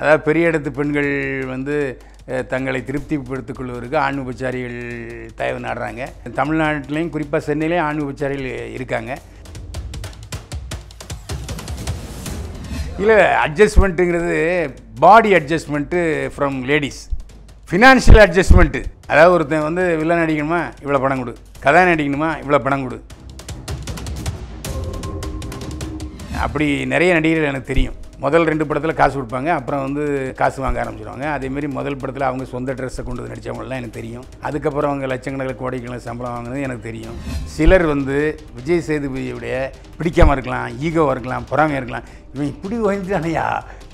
அதாவது பெரிய இடத்து பெண்கள் வந்து தங்களை திருப்திப்படுத்திக் கொள்வதற்கு ஆண் உபச்சாரிகள் தயவு நாடுறாங்க தமிழ்நாட்டிலையும் குறிப்பாக சென்னையிலையும் ஆண் உபச்சாரிகள் இருக்காங்க இல்லை அட்ஜஸ்ட்மெண்ட்டுங்கிறது body adjustment from ladies financial adjustment அதாவது ஒருத்தன் வந்து வில்லன் நடிக்கணுமா இவ்வளோ பணம் கொடு கதை நடிக்கணுமா இவ்வளோ பணம் கொடு அப்படி நிறைய நடிகர்கள் எனக்கு தெரியும் முதல் ரெண்டு படத்தில் காசு கொடுப்பாங்க அப்புறம் வந்து காசு வாங்க ஆரம்பிச்சிருவாங்க அதேமாரி முதல் படத்தில் அவங்க சொந்த ட்ரெஸ்ஸை கொண்டு வந்து நடித்தவங்கலாம் எனக்கு தெரியும் அதுக்கப்புறம் அவங்க லட்சக்கணக்கில் கோடைக்கணக்கில் சம்பளம் வாங்கினது எனக்கு தெரியும் சிலர் வந்து விஜய் சேதுபதியுடைய பிடிக்காமல் இருக்கலாம் ஈகோவாக இருக்கலாம் பொறாமையாக இருக்கலாம் இவன் இப்படி ஓய்ந்துட்டானையா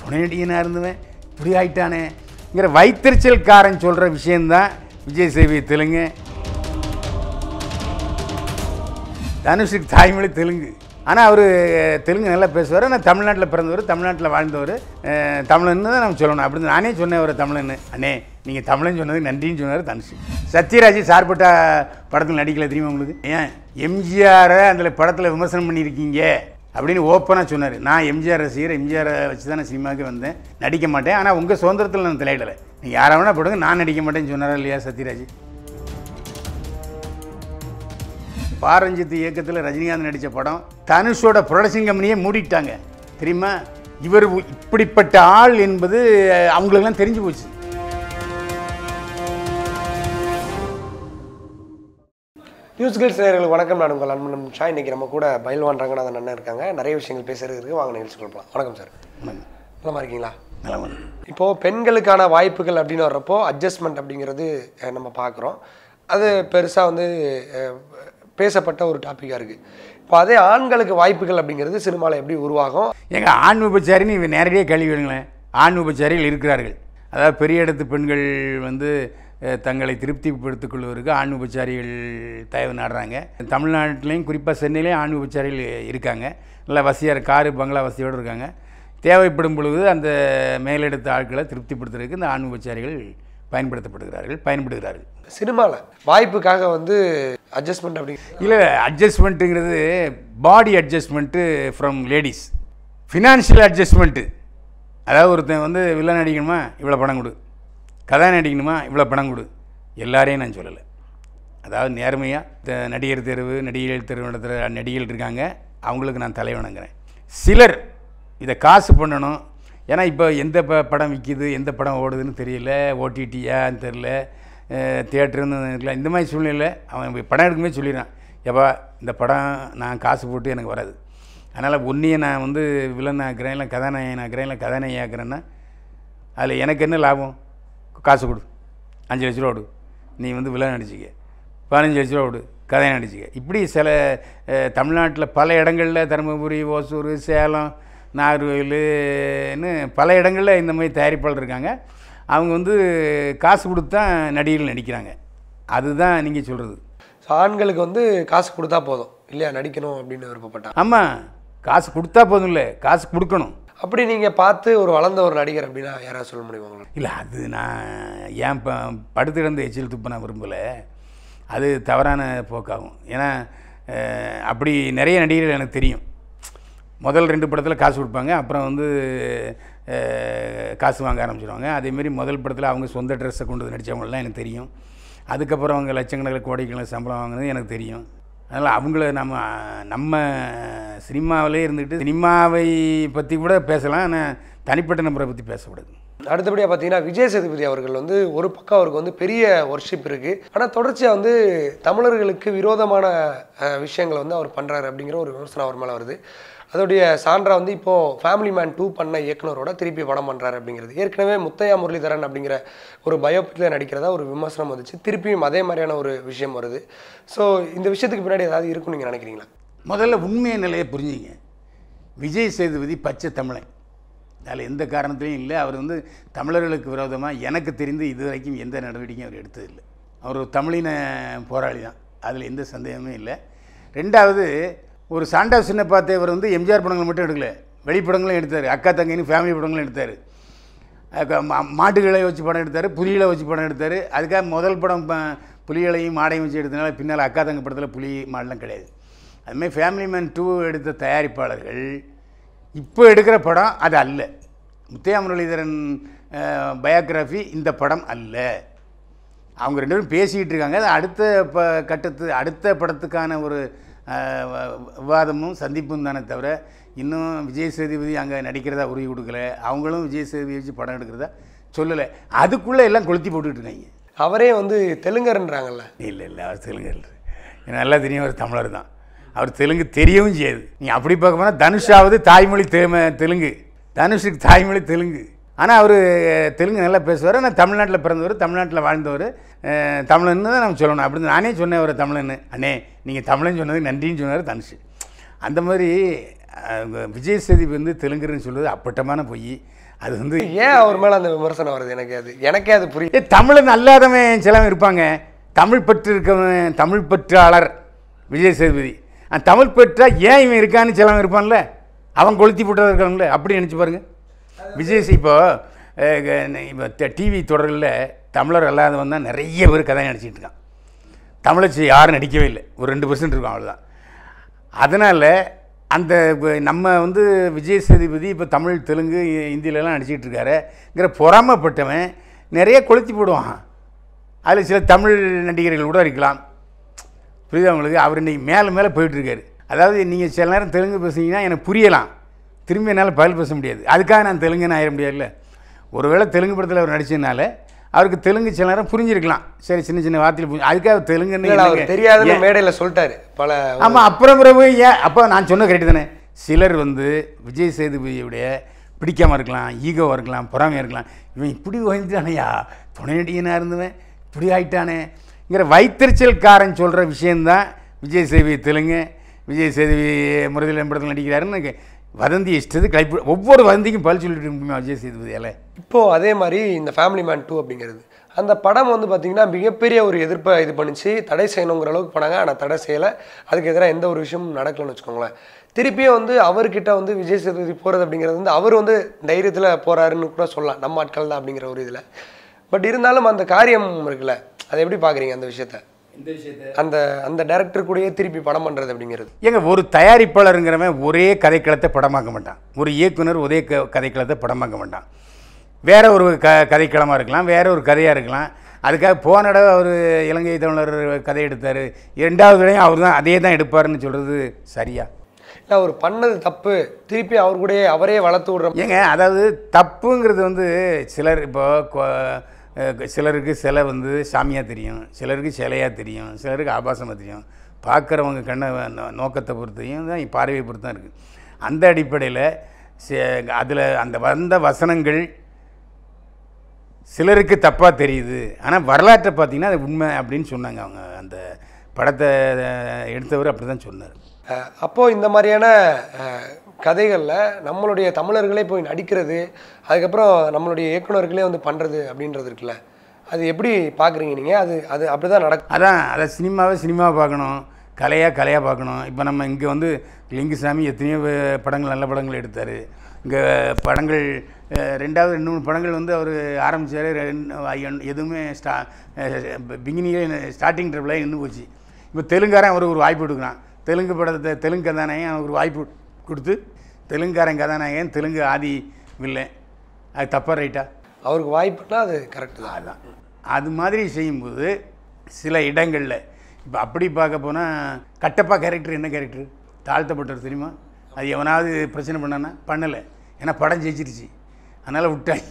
துணை நடிகனாக இருந்தவன் இப்படி ஆகிட்டானேங்கிற வைத்தறிச்சல்காரன் சொல்கிற விஷயந்தான் விஜய் சேவி தெலுங்கு தனுஷுக்கு தாய்மொழி தெலுங்கு ஆனால் அவர் தெலுங்கு நல்லா பேசுவார் ஆனால் தமிழ்நாட்டில் பிறந்தவர் தமிழ்நாட்டில் வாழ்ந்தவர் தமிழன்னு தான் நம்ம சொல்லணும் அப்படின்னு நானே சொன்னேன் ஒரு தமிழன்னு அண்ணே நீங்கள் தமிழன் சொன்னது நன்றின்னு சொன்னார் தனுஷ் சத்யராஜ் சார்பட்டா படத்தில் நடிக்கல தெரியுமா உங்களுக்கு ஏன் எம்ஜிஆரை அந்த படத்தில் விமர்சனம் பண்ணியிருக்கீங்க அப்படின்னு ஓப்பனாக சொன்னார் நான் எம்ஜிஆர் ரசிகர் எம்ஜிஆரை வச்சு தான் நான் சினிமாவுக்கு வந்தேன் நடிக்க மாட்டேன் ஆனால் உங்கள் சுதந்திரத்தில் நான் தலையிடலை நீங்கள் யாராவது வேணால் நான் நடிக்க மாட்டேன்னு சொன்னாரா இல்லையா சத்யராஜ் பாரஞ்சித் இயக்கத்தில் ரஜினிகாந்த் நடித்த படம் தனுஷோட ப்ரொடக்ஷன் கம்பெனியே மூடிட்டாங்க தெரியுமா இவர் இப்படிப்பட்ட ஆள் என்பது அவங்களுக்கெல்லாம் தெரிஞ்சு போச்சு நியூஸ் கில் வணக்கம் நான் உங்கள் அன்பன் ஷா இன்றைக்கி நம்ம கூட பயில்வான் ரங்கநாதன் அண்ணன் இருக்காங்க நிறைய விஷயங்கள் பேசுகிறதுக்கு வாங்க நிகழ்ச்சி கொடுப்போம் வணக்கம் சார் நல்லா இருக்கீங்களா நல்லா இப்போது பெண்களுக்கான வாய்ப்புகள் அப்படின்னு வர்றப்போ அட்ஜஸ்ட்மெண்ட் அப்படிங்கிறது நம்ம பார்க்குறோம் அது பெருசாக வந்து பேசப்பட்ட ஒரு டாப்பிக்காக இருக்குது இப்போ அதே ஆண்களுக்கு வாய்ப்புகள் அப்படிங்கிறது சினிமாவில் எப்படி உருவாகும் எங்கள் ஆண் உபச்சாரின்னு இவன் நேரடியாக கேள்வி வேணுங்களேன் ஆண் உபச்சாரிகள் இருக்கிறார்கள் அதாவது பெரிய இடத்து பெண்கள் வந்து தங்களை திருப்திப்படுத்திக் கொள்வதற்கு ஆண் உபச்சாரிகள் தயவு நாடுறாங்க தமிழ்நாட்டிலையும் குறிப்பாக சென்னையிலையும் ஆண் உபச்சாரிகள் இருக்காங்க நல்லா வசதியாக காரு பங்களா வசதியோடு இருக்காங்க தேவைப்படும் பொழுது அந்த மேலெடுத்த ஆட்களை திருப்திப்படுத்துறதுக்கு இந்த ஆண் உபச்சாரிகள் பயன்படுத்தப்படுகிறார்கள் பயன்படுகிறார்கள் சினிமாவில் வாய்ப்புக்காக வந்து அட்ஜஸ்ட்மெண்ட் அப்படி இல்லை அட்ஜஸ்ட்மெண்ட்டுங்கிறது body adjustment from ladies financial adjustment அதாவது ஒருத்தன் வந்து வில்லன் நடிக்கணுமா இவ்வளோ பணம் கொடு கதை நடிக்கணுமா இவ்வளோ பணம் கொடு எல்லாரையும் நான் சொல்லலை அதாவது நேர்மையாக நடிகர் தேர்வு நடிகர் தேர்வு நடத்துகிற நடிகர்கள் இருக்காங்க அவங்களுக்கு நான் தலைவணங்குறேன் சிலர் இதை காசு பண்ணணும் ஏன்னா இப்போ எந்த ப படம் விற்கிது எந்த படம் ஓடுதுன்னு தெரியல ஓடிடியான்னு தெரில தேட்டருன்னு இல்லை இந்த மாதிரி சூழ்நிலை அவன் படம் எடுக்குமே சொல்லிடுறான் எப்பா இந்த படம் நான் காசு போட்டு எனக்கு வராது அதனால் உன்னையே நான் வந்து வில்லன் ஆக்குறேன் இல்லை கதாநாயகன் ஆக்குறேன் இல்லை கதாநாயகி ஆக்குறேன்னா அதில் எனக்கு என்ன லாபம் காசு கொடு அஞ்சு லட்ச ரூபா கொடு நீ வந்து வில்லன் அடிச்சிக்க பதினஞ்சு லட்ச ரூபா கொடு கதையை நடிச்சிக்க இப்படி சில தமிழ்நாட்டில் பல இடங்களில் தருமபுரி ஓசூர் சேலம் நாகர்கோவில்னு பல இடங்களில் இந்த மாதிரி தயாரிப்பாளர் இருக்காங்க அவங்க வந்து காசு கொடுத்தா நடிகர்கள் நடிக்கிறாங்க அதுதான் நீங்கள் சொல்கிறது ஆண்களுக்கு வந்து காசு கொடுத்தா போதும் இல்லையா நடிக்கணும் அப்படின்னு விருப்பப்பட்டாங்க ஆமாம் காசு கொடுத்தா போதும் இல்லை காசு கொடுக்கணும் அப்படி நீங்கள் பார்த்து ஒரு வளர்ந்த ஒரு நடிகர் அப்படின்னா யாராவது சொல்ல முடியுமா இல்லை அது நான் ஏன் இப்போ படுத்து கிடந்த எச்சில் துப்பின நான் விரும்பலை அது தவறான போக்காகும் ஏன்னா அப்படி நிறைய நடிகர்கள் எனக்கு தெரியும் முதல் ரெண்டு படத்தில் காசு கொடுப்பாங்க அப்புறம் வந்து காசு வாங்க ஆரம்பிச்சிடுவாங்க அதேமாரி முதல் படத்தில் அவங்க சொந்த ட்ரெஸ்ஸை கொண்டு வந்து நடித்தவங்களாம் எனக்கு தெரியும் அதுக்கப்புறம் அவங்க லட்சக்கணக்கில் கோடைக்கணக்கில் சம்பளம் வாங்கினது எனக்கு தெரியும் அதனால் அவங்கள நம்ம நம்ம சினிமாவிலே இருந்துக்கிட்டு சினிமாவை பற்றி கூட பேசலாம் ஆனால் தனிப்பட்ட நபரை பற்றி பேசக்கூடாது அடுத்தபடியாக பார்த்தீங்கன்னா விஜய் சேதுபதி அவர்கள் வந்து ஒரு பக்கம் அவருக்கு வந்து பெரிய ஒர்ஷிப் இருக்குது ஆனால் தொடர்ச்சியாக வந்து தமிழர்களுக்கு விரோதமான விஷயங்களை வந்து அவர் பண்ணுறாரு அப்படிங்கிற ஒரு விமர்சனம் அவர் மேலே வருது அதோடைய சான்றா வந்து இப்போது ஃபேமிலி மேன் டூ பண்ண இயக்குனரோட திருப்பி படம் பண்ணுறாரு அப்படிங்கிறது ஏற்கனவே முத்தையா முரளிதரன் அப்படிங்கிற ஒரு பயோபிக்ல நடிக்கிறதா ஒரு விமர்சனம் வந்துச்சு திருப்பியும் அதே மாதிரியான ஒரு விஷயம் வருது ஸோ இந்த விஷயத்துக்கு பின்னாடி ஏதாவது இருக்குன்னு நீங்கள் நினைக்கிறீங்களா முதல்ல உண்மையை நிலையை புரிஞ்சுங்க விஜய் சேதுபதி பச்சை தமிழன் அதில் எந்த காரணத்துலையும் இல்லை அவர் வந்து தமிழர்களுக்கு விரோதமாக எனக்கு தெரிந்து இது வரைக்கும் எந்த நடவடிக்கையும் அவர் எடுத்ததில்லை அவர் தமிழின போராளி தான் அதில் எந்த சந்தேகமும் இல்லை ரெண்டாவது ஒரு சாண்டா சின்னப்பா தேவர் வந்து எம்ஜிஆர் படங்கள் மட்டும் எடுக்கல வெளிப்படங்களும் எடுத்தார் அக்கா தங்கின்னு ஃபேமிலி படங்களும் எடுத்தார் மாட்டுகளை வச்சு படம் எடுத்தார் புலிகளை வச்சு படம் எடுத்தார் அதுக்காக முதல் படம் புலிகளையும் மாடையும் வச்சு எடுத்தனால பின்னால் அக்கா தங்க படத்தில் புலி மாடெலாம் கிடையாது அதுமாதிரி ஃபேமிலி மேன் டூ எடுத்த தயாரிப்பாளர்கள் இப்போ எடுக்கிற படம் அது அல்ல முத்தையா முரளிதரன் பயோகிராஃபி இந்த படம் அல்ல அவங்க ரெண்டு பேரும் பேசிக்கிட்டு இருக்காங்க அது அடுத்த ப கட்டத்து அடுத்த படத்துக்கான ஒரு விவாதமும் சந்திப்பும் தானே தவிர இன்னும் விஜய் சேதுபதி அங்கே நடிக்கிறதா உறுதி கொடுக்கல அவங்களும் விஜய் சேதுபதி வச்சு படம் எடுக்கிறதா சொல்லலை அதுக்குள்ளே எல்லாம் கொளுத்தி இருக்காங்க அவரே வந்து தெலுங்கர்ன்றாங்கல்ல இல்லை இல்லை அவர் தெலுங்கர் எனக்கு நல்லா தெரியும் அவர் தமிழர் தான் அவர் தெலுங்கு தெரியவும் செய்யாது நீ அப்படி பார்க்க போனால் தனுஷாவது தாய்மொழி தெலுங்கு தனுஷுக்கு தாய்மொழி தெலுங்கு ஆனால் அவர் தெலுங்கு நல்லா பேசுவார் ஆனால் தமிழ்நாட்டில் பிறந்தவர் தமிழ்நாட்டில் வாழ்ந்தவர் தமிழன்னு தான் நம்ம சொல்லணும் அப்படின்னு நானே சொன்னேன் ஒரு தமிழன் அண்ணே நீங்கள் தமிழன் சொன்னது நன்றின்னு சொன்னார் தனுஷு அந்த மாதிரி விஜய் சேதுபதி வந்து தெலுங்குன்னு சொல்வது அப்பட்டமான பொய் அது வந்து ஏன் அவர் மேலே அந்த விமர்சனம் வருது எனக்கு அது எனக்கே அது புரியும் தமிழன் அல்லாதவன் சிலவன் இருப்பாங்க தமிழ் பற்று இருக்கவன் தமிழ் பற்றாளர் விஜய் சேதுபதி தமிழ் பெற்றால் ஏன் இவன் இருக்கான்னு சிலவன் இருப்பான்ல அவன் கொளுத்தி போட்டதாக இருக்கான்ல அப்படி நினச்சி பாருங்கள் விஜய் இப்போ இப்போ டிவி தொடரில் தமிழர் அல்லாத தான் நிறைய பேர் கதை நடிச்சிட்டு இருக்கான் தமிழச்சி யாரும் நடிக்கவே இல்லை ஒரு ரெண்டு பர்சன்ட் இருக்கும் அவ்வளோதான் அதனால் அந்த நம்ம வந்து விஜய் சேதுபதி இப்போ தமிழ் தெலுங்கு இந்தியிலலாம் நடிச்சிட்டு இருக்காருங்கிற பொறாமப்பட்டவன் நிறைய கொளுத்தி போடுவான் அதில் சில தமிழ் நடிகர்கள் கூட இருக்கலாம் புரியுது அவங்களுக்கு அவர் இன்றைக்கி மேலே மேலே போயிட்டுருக்காரு அதாவது நீங்கள் சில நேரம் தெலுங்கு பேசுனீங்கன்னா எனக்கு புரியலாம் திரும்பி என்னால் பதில் பேச முடியாது அதுக்காக நான் தெலுங்குன்னு ஆயிட முடியாதுல்ல ஒருவேளை தெலுங்கு படத்தில் அவர் நடிச்சதுனால அவருக்கு தெலுங்கு சில நேரம் புரிஞ்சிருக்கலாம் சரி சின்ன சின்ன வார்த்தையில் புரிஞ்சு அதுக்காக தெலுங்குன்னு தெரியாத மேடையில் சொல்லிட்டாரு பல ஆமாம் அப்புறம் பிறகு ஏன் அப்போ நான் சொன்ன கரெக்டு தானே சிலர் வந்து விஜய் சேதுபதியுடைய பிடிக்காமல் இருக்கலாம் ஈகோவாக இருக்கலாம் பொறாமையாக இருக்கலாம் இவன் இப்படி ஓய்ந்துட்டானையா துணை நடிகனாக இருந்தவன் இப்படி ஆயிட்டானேங்கிற வைத்தறிச்சல்காரன் சொல்கிற விஷயந்தான் விஜய் சேதுபதி தெலுங்கு விஜய் சேதுபதி முரளிதரன் படத்தில் நடிக்கிறாருன்னு வதந்தி இஷ்டத்து கைப்பு ஒவ்வொரு வதந்திக்கும் பழி சொல்லிட்டு இருக்குமே சேதுபதி சேதுபதியால் இப்போது அதே மாதிரி இந்த ஃபேமிலி மேன் டூ அப்படிங்கிறது அந்த படம் வந்து பார்த்திங்கன்னா மிகப்பெரிய ஒரு எதிர்ப்பை இது பண்ணிச்சு தடை செய்யணுங்கிற அளவுக்கு போனாங்க ஆனால் தடை செய்யலை அதுக்கு எதிராக எந்த ஒரு விஷயமும் நடக்கலன்னு வச்சுக்கோங்களேன் திருப்பியும் வந்து அவர்கிட்ட வந்து விஜய் சேதுபதி போகிறது அப்படிங்கிறது வந்து அவர் வந்து தைரியத்தில் போகிறாருன்னு கூட சொல்லலாம் நம்ம ஆட்கள் தான் அப்படிங்கிற ஒரு இதில் பட் இருந்தாலும் அந்த காரியம் இருக்குல்ல அதை எப்படி பார்க்குறீங்க அந்த விஷயத்தை அந்த அந்த டேரக்டர் கூடயே திருப்பி படம் பண்ணுறது அப்படிங்கிறது ஏங்க ஒரு தயாரிப்பாளருங்கிறவன் ஒரே கதைக்களத்தை படமாக்க மாட்டான் ஒரு இயக்குனர் ஒரே க கதைக்களத்தை படமாக்க மாட்டான் வேற ஒரு க கதைக்களமாக இருக்கலாம் வேற ஒரு கதையாக இருக்கலாம் அதுக்காக போன தடவை அவர் இலங்கை தமிழர் கதை எடுத்தார் இரண்டாவது தடவையும் அவர் தான் அதே தான் எடுப்பார்னு சொல்கிறது சரியா இல்லை அவர் பண்ணது தப்பு திருப்பி அவர் கூட அவரே வளர்த்து விடுறோம் ஏங்க அதாவது தப்புங்கிறது வந்து சிலர் இப்போ சிலருக்கு சிலை வந்து சாமியாக தெரியும் சிலருக்கு சிலையாக தெரியும் சிலருக்கு ஆபாசமாக தெரியும் பார்க்குறவங்க கண்ணை நோக்கத்தை பொறுத்தையும் தான் பார்வையை பொறுத்து தான் இருக்குது அந்த அடிப்படையில் அதில் அந்த வந்த வசனங்கள் சிலருக்கு தப்பாக தெரியுது ஆனால் வரலாற்றை பார்த்திங்கன்னா அது உண்மை அப்படின்னு சொன்னாங்க அவங்க அந்த படத்தை எடுத்தவர் அப்படி தான் சொன்னார் அப்போது இந்த மாதிரியான கதைகளில் நம்மளுடைய தமிழர்களே போய் நடிக்கிறது அதுக்கப்புறம் நம்மளுடைய இயக்குநர்களே வந்து பண்ணுறது அப்படின்றது இருக்குல்ல அது எப்படி பார்க்குறீங்க நீங்கள் அது அது அப்படி தான் நடக்கும் அதான் அதை சினிமாவை சினிமாவை பார்க்கணும் கலையாக கலையாக பார்க்கணும் இப்போ நம்ம இங்கே வந்து லிங்குசாமி எத்தனையோ படங்கள் நல்ல படங்கள் எடுத்தார் இங்கே படங்கள் ரெண்டாவது ரெண்டு மூணு படங்கள் வந்து அவர் ஆரம்பித்தார் எதுவுமே ஸ்டா பிகினிங்கே ஸ்டார்டிங் ட்ரிப்பில் நின்று போச்சு இப்போ தெலுங்காரன் அவருக்கு ஒரு வாய்ப்பு கொடுக்குறான் தெலுங்கு படத்தை தெலுங்கு தானே அவருக்கு வாய்ப்பு கொடுத்து தெலுங்காரன் கதாநாயகன் தெலுங்கு ஆதி இல்லை அது தப்பாக ரைட்டா அவருக்கு வாய்ப்புனா அது கரெக்டு தான் அதுதான் அது மாதிரி செய்யும்போது சில இடங்களில் இப்போ அப்படி பார்க்க போனால் கட்டப்பா கேரக்டர் என்ன கேரக்டர் தாழ்த்தப்பட்டவர் தெரியுமா அது எவனாவது பிரச்சனை பண்ணானா பண்ணலை ஏன்னா படம் ஜெயிச்சிருச்சு அதனால் விட்டாங்க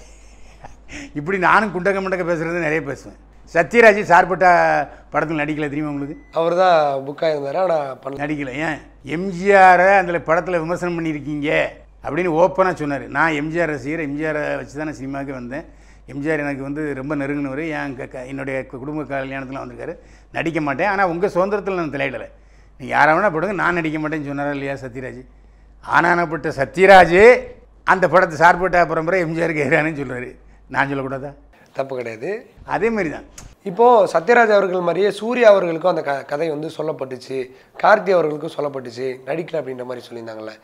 இப்படி நானும் குண்டக்க மண்டக்க பேசுகிறது நிறைய பேசுவேன் சத்யராஜ் சார்பட்ட படத்தில் நடிக்கல தெரியுமா உங்களுக்கு அவர் தான் புக்காக இருந்தார் ஆனால் பண்ண நடிக்கல ஏன் எம்ஜிஆரை அந்த படத்தில் விமர்சனம் பண்ணியிருக்கீங்க அப்படின்னு ஓப்பனாக சொன்னார் நான் எம்ஜிஆர் ரசிகர் எம்ஜிஆரை வச்சு தான் நான் சினிமாவுக்கு வந்தேன் எம்ஜிஆர் எனக்கு வந்து ரொம்ப நெருங்கினவர் என் க என்னுடைய குடும்ப கல்யாணத்தில் வந்திருக்காரு நடிக்க மாட்டேன் ஆனால் உங்கள் சுதந்திரத்தில் நான் தலையிடலை நீங்கள் யாராவது வேணால் படுங்க நான் நடிக்க மாட்டேன்னு சொன்னாரா இல்லையா சத்யராஜ் ஆனானப்பட்ட சத்யராஜ் அந்த படத்தை சார்பட்ட பரம்பரை எம்ஜிஆருக்கு ஏறானு சொல்கிறாரு நான் சொல்லக்கூடாதா தப்பு கிடையாது அதே மாதிரி தான் இப்போது சத்யராஜ் அவர்கள் மாதிரியே சூர்யா அவர்களுக்கும் அந்த க கதை வந்து சொல்லப்பட்டுச்சு கார்த்தி அவர்களுக்கும் சொல்லப்பட்டுச்சு நடிக்கல அப்படின்ற மாதிரி சொல்லியிருந்தாங்களே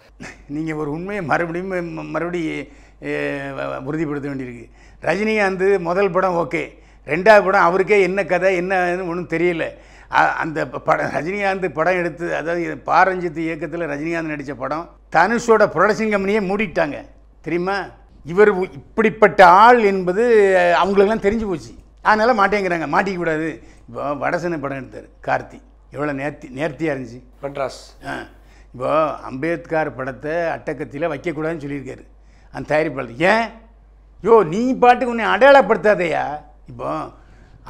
நீங்கள் ஒரு உண்மையை மறுபடியும் மறுபடியும் உறுதிப்படுத்த வேண்டியிருக்கு ரஜினிகாந்த் முதல் படம் ஓகே ரெண்டாவது படம் அவருக்கே என்ன கதை என்னன்னு ஒன்றும் தெரியல அந்த படம் ரஜினிகாந்த் படம் எடுத்து அதாவது பாரஞ்சித் இயக்கத்தில் ரஜினிகாந்த் நடித்த படம் தனுஷோட ப்ரொடக்ஷன் கம்பெனியே மூடிட்டாங்க தெரியுமா இவர் இப்படிப்பட்ட ஆள் என்பது அவங்களுக்கெல்லாம் தெரிஞ்சு போச்சு அதனால் மாட்டேங்கிறாங்க மாட்டிக்க கூடாது இப்போ வடசனை படம் எடுத்தார் கார்த்தி எவ்வளோ நேர்த்தி நேர்த்தியாக இருந்துச்சு பட்ராஸ் ஆ இப்போ அம்பேத்கர் படத்தை அட்டக்கத்தியில் வைக்கக்கூடாதுன்னு சொல்லியிருக்காரு அந்த தயாரிப்பாளர் ஏன் யோ நீ பாட்டுக்கு உன்னை அடையாளப்படுத்தாதையா இப்போ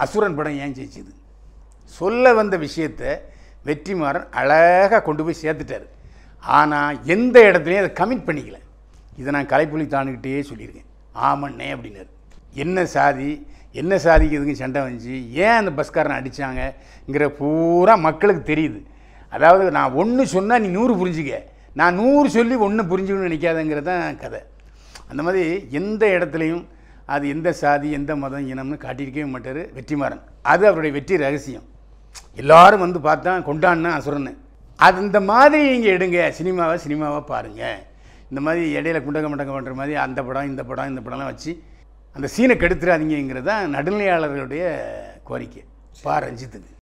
அசுரன் படம் ஏன் ஜெயிச்சுது சொல்ல வந்த விஷயத்தை வெற்றிமாறன் அழகாக கொண்டு போய் சேர்த்துட்டார் ஆனால் எந்த இடத்துலையும் அதை கமிட் பண்ணிக்கல இதை நான் கலைப்புலித்தானுக்கிட்டே சொல்லியிருக்கேன் ஆமண்ணே அப்படின்னாரு என்ன சாதி என்ன சாதிக்கிறதுக்கு சண்டை வந்துச்சு ஏன் அந்த பஸ்காரனை அடித்தாங்கங்கிற பூரா மக்களுக்கு தெரியுது அதாவது நான் ஒன்று சொன்னால் நீ நூறு புரிஞ்சுக்க நான் நூறு சொல்லி ஒன்று புரிஞ்சுக்கணும்னு நினைக்காதங்கிறது தான் கதை அந்த மாதிரி எந்த இடத்துலையும் அது எந்த சாதி எந்த மதம் இனம்னு காட்டியிருக்கவே மாட்டார் வெற்றிமாறன் அது அவருடைய வெற்றி ரகசியம் எல்லாரும் வந்து பார்த்தா கொண்டாடினா அசுரன்னு அது இந்த மாதிரி நீங்கள் எடுங்க சினிமாவை சினிமாவை பாருங்கள் இந்த மாதிரி இடையில குண்டக மண்டங்க பண்ணுற மாதிரி அந்த படம் இந்த படம் இந்த படம்லாம் வச்சு அந்த சீனை கெடுத்துறாதீங்கிறது தான் நடுநிலையாளர்களுடைய கோரிக்கை பா ரஞ்சித்துக்கு